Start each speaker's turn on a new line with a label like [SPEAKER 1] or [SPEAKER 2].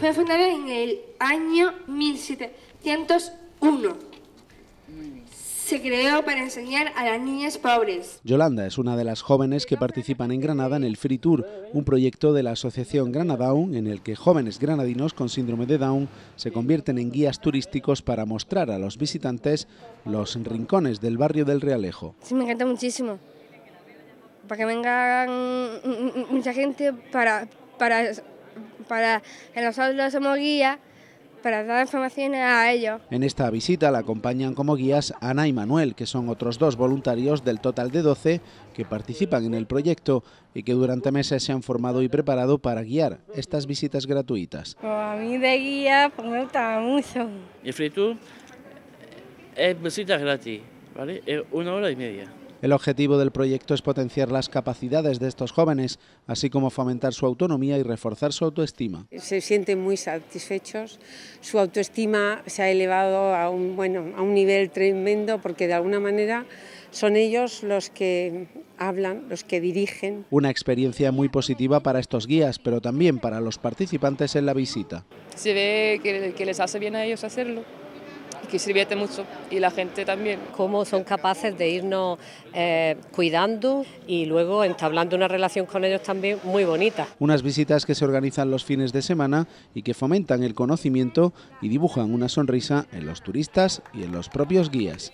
[SPEAKER 1] Fue fundada en el año 1701 se creó para enseñar a las niñas pobres.
[SPEAKER 2] Yolanda es una de las jóvenes que participan en Granada en el Free Tour, un proyecto de la Asociación Granada Down en el que jóvenes granadinos con síndrome de Down se convierten en guías turísticos para mostrar a los visitantes los rincones del barrio del Realejo.
[SPEAKER 1] Sí, me encanta muchísimo. Para que vengan mucha gente para, para para que nosotros somos guías para dar información a ellos.
[SPEAKER 2] En esta visita la acompañan como guías Ana y Manuel, que son otros dos voluntarios del total de 12 que participan en el proyecto y que durante meses se han formado y preparado para guiar estas visitas gratuitas.
[SPEAKER 1] Pues a mí de guía pues me gusta mucho. Y es eh, visita gratis, ¿vale? Es eh, una hora y media.
[SPEAKER 2] El objetivo del proyecto es potenciar las capacidades de estos jóvenes, así como fomentar su autonomía y reforzar su autoestima.
[SPEAKER 1] Se sienten muy satisfechos, su autoestima se ha elevado a un, bueno, a un nivel tremendo porque de alguna manera son ellos los que hablan, los que dirigen.
[SPEAKER 2] Una experiencia muy positiva para estos guías, pero también para los participantes en la visita.
[SPEAKER 1] Se ve que les hace bien a ellos hacerlo que se mucho y la gente también. Cómo son capaces de irnos eh, cuidando y luego entablando una relación con ellos también muy bonita.
[SPEAKER 2] Unas visitas que se organizan los fines de semana y que fomentan el conocimiento y dibujan una sonrisa en los turistas y en los propios guías.